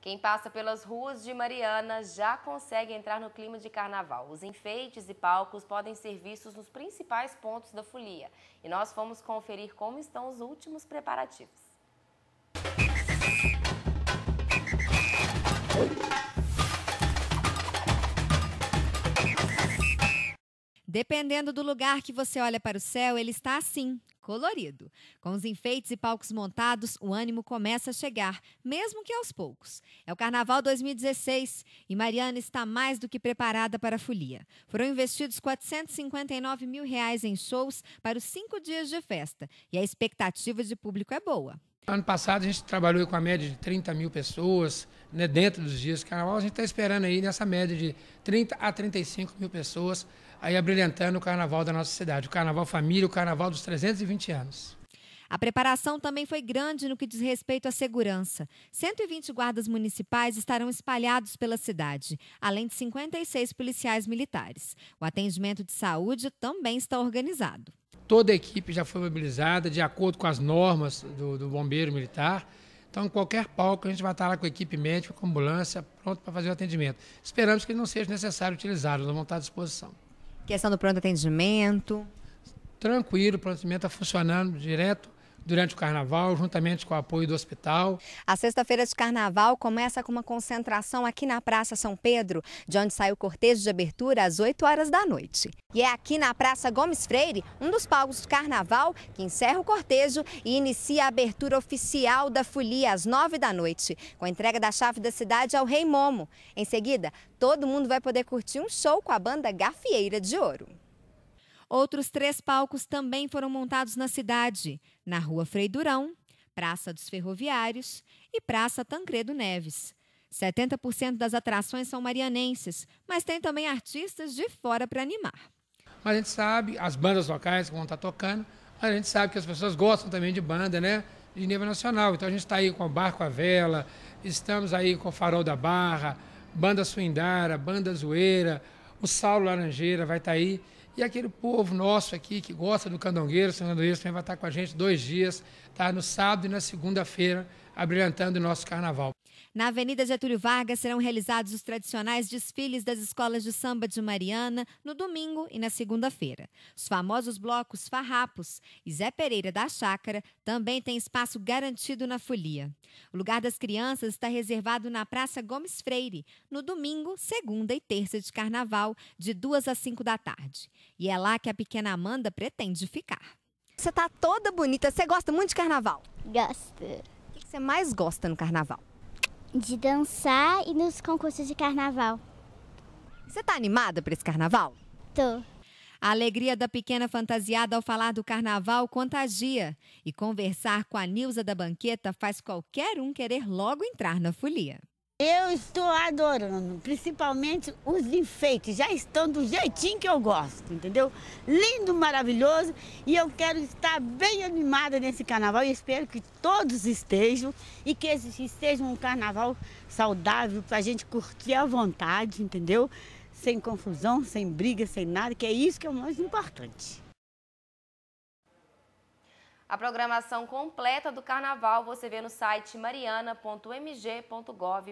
Quem passa pelas ruas de Mariana já consegue entrar no clima de carnaval. Os enfeites e palcos podem ser vistos nos principais pontos da folia. E nós fomos conferir como estão os últimos preparativos. Dependendo do lugar que você olha para o céu, ele está assim, colorido. Com os enfeites e palcos montados, o ânimo começa a chegar, mesmo que aos poucos. É o Carnaval 2016 e Mariana está mais do que preparada para a folia. Foram investidos 459 mil reais em shows para os cinco dias de festa e a expectativa de público é boa. Ano passado a gente trabalhou com a média de 30 mil pessoas, né, dentro dos dias de carnaval, a gente está esperando aí nessa média de 30 a 35 mil pessoas aí abrilhantando o carnaval da nossa cidade, o carnaval família, o carnaval dos 320 anos. A preparação também foi grande no que diz respeito à segurança. 120 guardas municipais estarão espalhados pela cidade, além de 56 policiais militares. O atendimento de saúde também está organizado. Toda a equipe já foi mobilizada de acordo com as normas do, do bombeiro militar. Então, em qualquer palco, a gente vai estar lá com a equipe médica, com a ambulância, pronto para fazer o atendimento. Esperamos que não seja necessário utilizá-lo, nós vamos estar à disposição. Questão do pronto atendimento? Tranquilo, o pronto atendimento está funcionando direto durante o carnaval, juntamente com o apoio do hospital. A sexta-feira de carnaval começa com uma concentração aqui na Praça São Pedro, de onde sai o cortejo de abertura às 8 horas da noite. E é aqui na Praça Gomes Freire, um dos palcos do carnaval, que encerra o cortejo e inicia a abertura oficial da folia às 9 da noite, com a entrega da chave da cidade ao Rei Momo. Em seguida, todo mundo vai poder curtir um show com a banda Gafieira de Ouro. Outros três palcos também foram montados na cidade, na Rua Frei Durão, Praça dos Ferroviários e Praça Tancredo Neves. 70% das atrações são marianenses, mas tem também artistas de fora para animar. A gente sabe, as bandas locais que vão estar tocando, a gente sabe que as pessoas gostam também de banda, né? De nível nacional. Então a gente está aí com o Barco à Vela, estamos aí com o Farol da Barra, Banda Suindara, Banda Zoeira, o Saulo Laranjeira vai estar tá aí. E aquele povo nosso aqui que gosta do candongueiro, São Candomgueiro também vai estar com a gente dois dias, tá? no sábado e na segunda-feira, abrilhantando o nosso carnaval. Na Avenida Getúlio Vargas serão realizados os tradicionais desfiles das escolas de samba de Mariana no domingo e na segunda-feira. Os famosos blocos Farrapos e Zé Pereira da Chácara também têm espaço garantido na folia. O lugar das crianças está reservado na Praça Gomes Freire, no domingo, segunda e terça de carnaval, de duas às cinco da tarde. E é lá que a pequena Amanda pretende ficar. Você está toda bonita. Você gosta muito de carnaval? Gosto. O que você mais gosta no carnaval? de dançar e nos concursos de carnaval. Você tá animada para esse carnaval? Tô. A alegria da pequena fantasiada ao falar do carnaval contagia. E conversar com a Nilza da Banqueta faz qualquer um querer logo entrar na folia. Eu estou adorando, principalmente os enfeites, já estão do jeitinho que eu gosto, entendeu? Lindo, maravilhoso e eu quero estar bem animada nesse carnaval e espero que todos estejam e que seja um carnaval saudável para a gente curtir à vontade, entendeu? Sem confusão, sem briga, sem nada, que é isso que é o mais importante. A programação completa do carnaval você vê no site mariana.mg.gov.br.